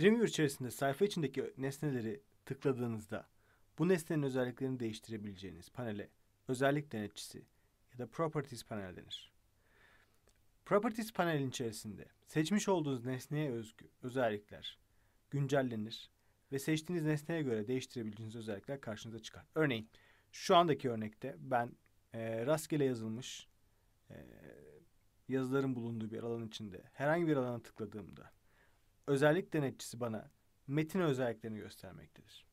Dreamweaver içerisinde sayfa içindeki nesneleri tıkladığınızda bu nesnenin özelliklerini değiştirebileceğiniz panele özellik denetçisi ya da Properties panel denir. Properties panelin içerisinde seçmiş olduğunuz nesneye özgü özellikler güncellenir ve seçtiğiniz nesneye göre değiştirebileceğiniz özellikler karşınıza çıkar. Örneğin şu andaki örnekte ben e, rastgele yazılmış e, yazıların bulunduğu bir alan içinde herhangi bir alana tıkladığımda özellik denetçisi bana metin özelliklerini göstermektedir.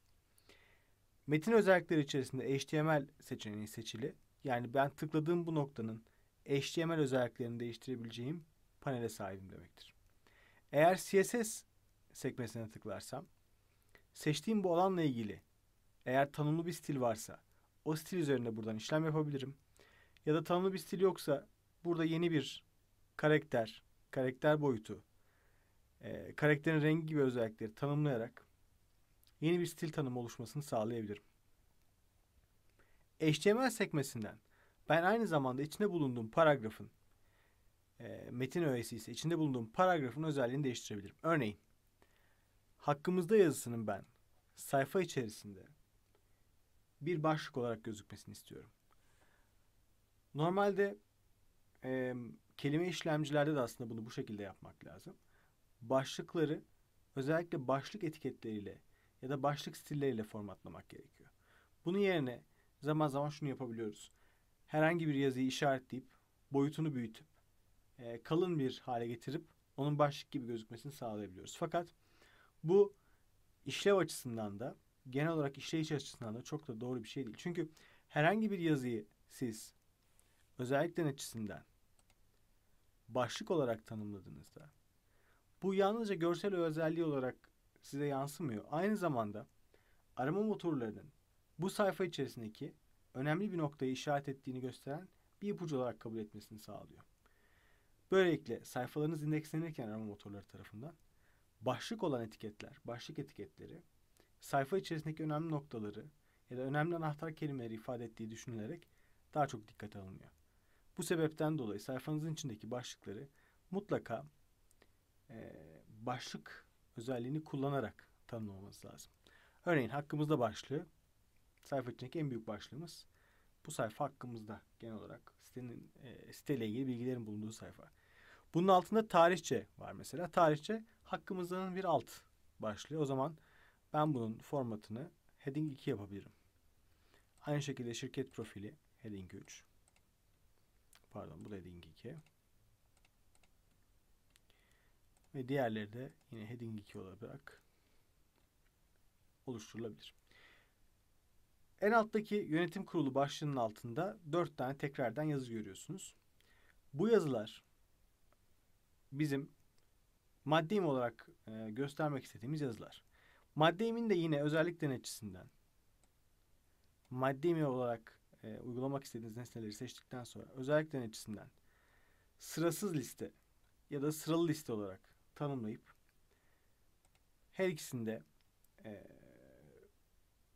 Metin özellikleri içerisinde HTML seçeneği seçili. Yani ben tıkladığım bu noktanın HTML özelliklerini değiştirebileceğim panele sahibim demektir. Eğer CSS sekmesine tıklarsam seçtiğim bu alanla ilgili eğer tanımlı bir stil varsa o stil üzerinde buradan işlem yapabilirim. Ya da tanımlı bir stil yoksa burada yeni bir karakter, karakter boyutu e, karakterin rengi gibi özellikleri tanımlayarak yeni bir stil tanımı oluşmasını sağlayabilirim. HTML sekmesinden ben aynı zamanda içinde bulunduğum paragrafın e, metin öğesi ise içinde bulunduğum paragrafın özelliğini değiştirebilirim. Örneğin hakkımızda yazısının ben sayfa içerisinde bir başlık olarak gözükmesini istiyorum. Normalde e, kelime işlemcilerde de aslında bunu bu şekilde yapmak lazım başlıkları özellikle başlık etiketleriyle ya da başlık stilleriyle formatlamak gerekiyor. Bunun yerine zaman zaman şunu yapabiliyoruz. Herhangi bir yazıyı işaretleyip boyutunu büyütüp e, kalın bir hale getirip onun başlık gibi gözükmesini sağlayabiliyoruz. Fakat bu işlev açısından da genel olarak işleyiş açısından da çok da doğru bir şey değil. Çünkü herhangi bir yazıyı siz özellikle açısından başlık olarak tanımladığınızda bu yalnızca görsel özelliği olarak size yansımıyor. Aynı zamanda arama motorlarının bu sayfa içerisindeki önemli bir noktayı işaret ettiğini gösteren bir ipucu olarak kabul etmesini sağlıyor. Böylelikle sayfalarınız indekslenirken arama motorları tarafından başlık olan etiketler, başlık etiketleri sayfa içerisindeki önemli noktaları ya da önemli anahtar kelimeleri ifade ettiği düşünülerek daha çok dikkate alınıyor. Bu sebepten dolayı sayfanızın içindeki başlıkları mutlaka e, başlık özelliğini kullanarak tanımlamamız lazım. Örneğin hakkımızda başlığı sayfa içindeki en büyük başlığımız bu sayfa hakkımızda genel olarak sitenin e, siteyle ilgili bilgilerin bulunduğu sayfa. Bunun altında tarihçe var mesela. Tarihçe hakkımızdanın bir alt başlığı. O zaman ben bunun formatını heading 2 yapabilirim. Aynı şekilde şirket profili heading 3. Pardon bu da heading 2 ve diğerleri de yine heading 2 olarak oluşturulabilir. En alttaki yönetim kurulu başlığının altında 4 tane tekrardan yazı görüyorsunuz. Bu yazılar bizim madde olarak e, göstermek istediğimiz yazılar. Madde de yine özellik denetçisinden madde olarak e, uygulamak istediğiniz nesneleri seçtikten sonra özellik denetçisinden sırasız liste ya da sıralı liste olarak tanımlayıp her ikisinde e,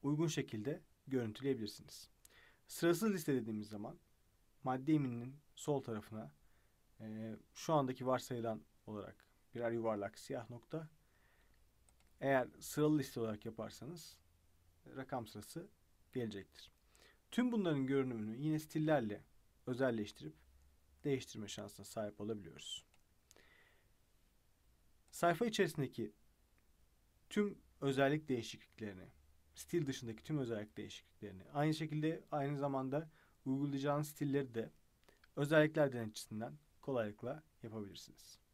uygun şekilde görüntüleyebilirsiniz. Sırasız liste dediğimiz zaman madde iminin sol tarafına e, şu andaki varsayılan olarak birer yuvarlak siyah nokta eğer sıralı liste olarak yaparsanız rakam sırası gelecektir. Tüm bunların görünümünü yine stillerle özelleştirip değiştirme şansına sahip olabiliyoruz. Sayfa içerisindeki tüm özellik değişikliklerini, stil dışındaki tüm özellik değişikliklerini, aynı şekilde aynı zamanda uygulayacağınız stilleri de özellikler denetçisinden kolaylıkla yapabilirsiniz.